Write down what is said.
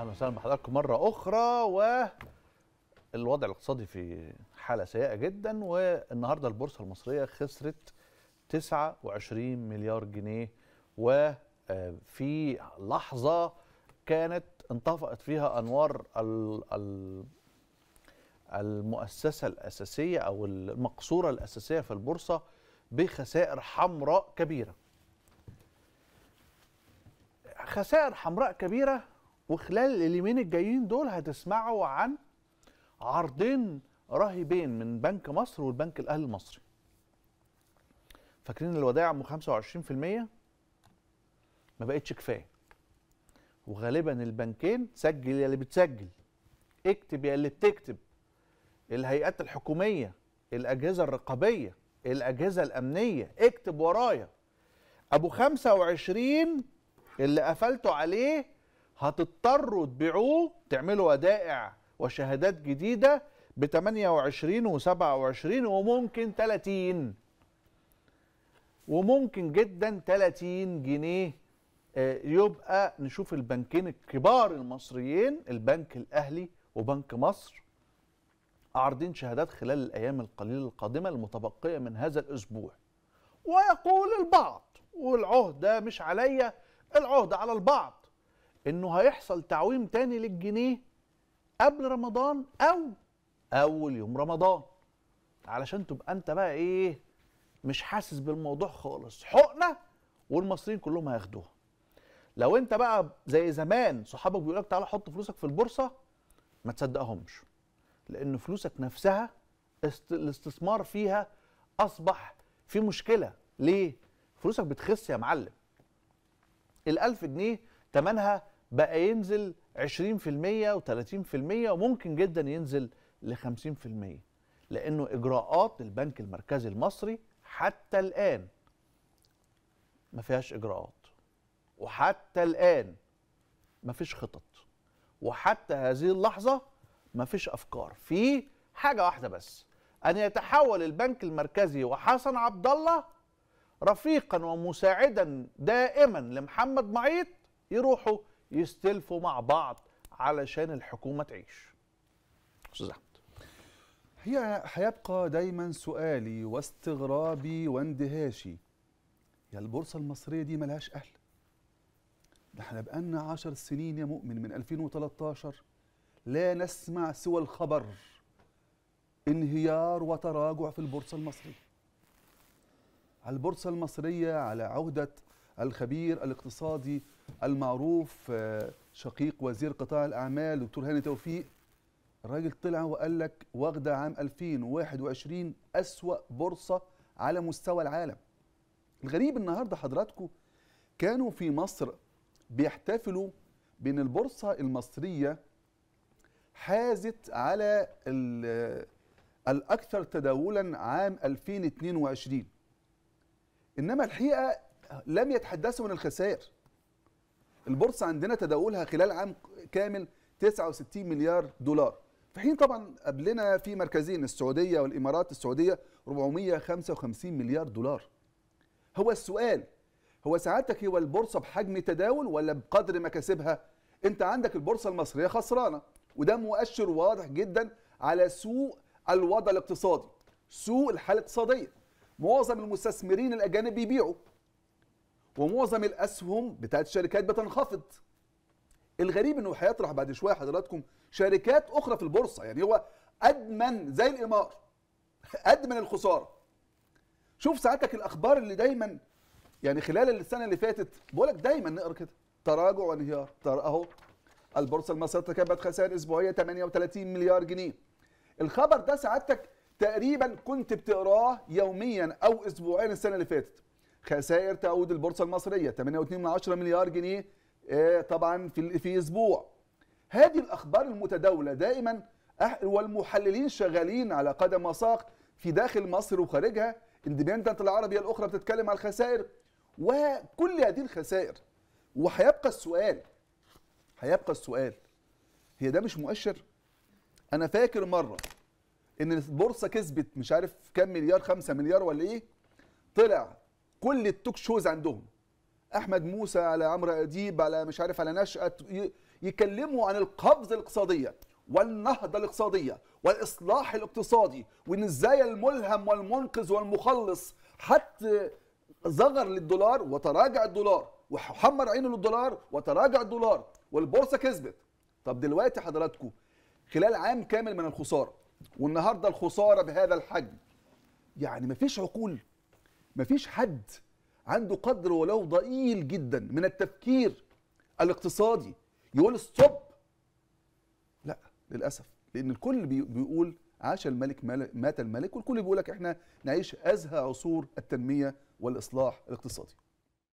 اهلا وسهلا بحضراتكم مره اخرى و الوضع الاقتصادي في حاله سيئه جدا والنهارده البورصه المصريه خسرت 29 مليار جنيه وفي آه، لحظه كانت انطفأت فيها انوار المؤسسه الاساسيه او المقصوره الاساسيه في البورصه بخسائر حمراء كبيره خسائر حمراء كبيره وخلال اليومين الجايين دول هتسمعوا عن عرضين رهيبين من بنك مصر والبنك الاهلي المصري فاكرين الودائع ام 25% ما بقتش كفايه وغالبا البنكين سجل يا اللي بتسجل اكتب يا اللي بتكتب الهيئات الحكوميه الاجهزه الرقابيه الاجهزه الامنيه اكتب ورايا ابو 25 اللي قفلته عليه هتضطروا تبيعوه تعملوا ودائع وشهادات جديده ب 28 و27 وممكن 30 وممكن جدا 30 جنيه آه، يبقى نشوف البنكين الكبار المصريين البنك الاهلي وبنك مصر عارضين شهادات خلال الايام القليله القادمه المتبقيه من هذا الاسبوع ويقول البعض والعهده مش عليا العهده على البعض انه هيحصل تعويم تاني للجنيه قبل رمضان او اول يوم رمضان علشان تبقى انت بقى ايه مش حاسس بالموضوع خالص حقنه والمصريين كلهم هياخدوها لو انت بقى زي زمان صحابك بيقول لك تعالى حط فلوسك في البورصه ما تصدقهمش لان فلوسك نفسها الاستثمار فيها اصبح في مشكله ليه فلوسك بتخس يا معلم الألف جنيه تمنها بقى ينزل 20% و30% وممكن جدا ينزل ل 50% لانه اجراءات البنك المركزي المصري حتى الان ما فيهاش اجراءات وحتى الان ما فيش خطط وحتى هذه اللحظه ما فيش افكار في حاجه واحده بس ان يتحول البنك المركزي وحسن عبد الله رفيقا ومساعدا دائما لمحمد معيط يروحوا يستلفوا مع بعض علشان الحكومه تعيش استاذ احمد هي هيبقى دايما سؤالي واستغرابي واندهاشي يا البورصه المصريه دي ملهاش اهل ده احنا بقالنا 10 سنين يا مؤمن من 2013 لا نسمع سوى الخبر انهيار وتراجع في البورصه المصريه على البورصه المصريه على عهده الخبير الاقتصادي المعروف آه، شقيق وزير قطاع الأعمال دكتور هاني توفيق الراجل طلع وقال لك واخدة عام 2021 أسوأ بورصة على مستوى العالم الغريب النهاردة حضراتكم كانوا في مصر بيحتفلوا بأن البورصة المصرية حازت على الأكثر تداولا عام 2022 إنما الحقيقة لم يتحدثوا من الخسائر البورصه عندنا تداولها خلال عام كامل 69 مليار دولار في حين طبعا قبلنا في مركزين السعوديه والامارات السعوديه 455 مليار دولار هو السؤال هو سعادتك هو البورصه بحجم تداول ولا بقدر مكاسبها انت عندك البورصه المصريه خسرانه وده مؤشر واضح جدا على سوء الوضع الاقتصادي سوء الحاله الاقتصاديه معظم المستثمرين الاجانب بيبيعوا ومعظم الاسهم بتاعت الشركات بتنخفض الغريب انه هيطرح بعد شويه حضراتكم شركات اخرى في البورصه يعني هو ادمن زي الامار ادمن الخساره شوف ساعتك الاخبار اللي دايما يعني خلال السنه اللي فاتت بقولك دايما نقرا كده تراجع وانهيار اهو البورصه المصريه تكبت خسائر اسبوعيه 38 مليار جنيه الخبر ده ساعتك تقريبا كنت بتقراه يوميا او اسبوعيا السنه اللي فاتت خسائر تعود البورصه المصريه 8.2 مليار جنيه آه، طبعا في في اسبوع هذه الاخبار المتداوله دائما والمحللين شغالين على قدم وساق في داخل مصر وخارجها اندبندنت العربيه الاخرى بتتكلم على الخسائر وكل هذه الخسائر وهيبقى السؤال هيبقى السؤال هي ده مش مؤشر انا فاكر مره ان البورصه كسبت مش عارف كام مليار 5 مليار ولا ايه طلع كل التوك شوز عندهم احمد موسى على عمرو اديب على مش عارف على نشأة يكلموا عن القفزه الاقتصاديه والنهضه الاقتصاديه والاصلاح الاقتصادي وان ازاي الملهم والمنقذ والمخلص حتى زغر للدولار وتراجع الدولار وحمر عينه للدولار وتراجع الدولار والبورصه كسبت طب دلوقتي حضراتكم خلال عام كامل من الخساره والنهارده الخساره بهذا الحجم يعني مفيش عقول مفيش حد عنده قدر ولو ضئيل جدا من التفكير الاقتصادي يقول ستوب لا للاسف لان الكل بيقول عاش الملك مات الملك والكل بيقول لك احنا نعيش ازهى عصور التنميه والاصلاح الاقتصادي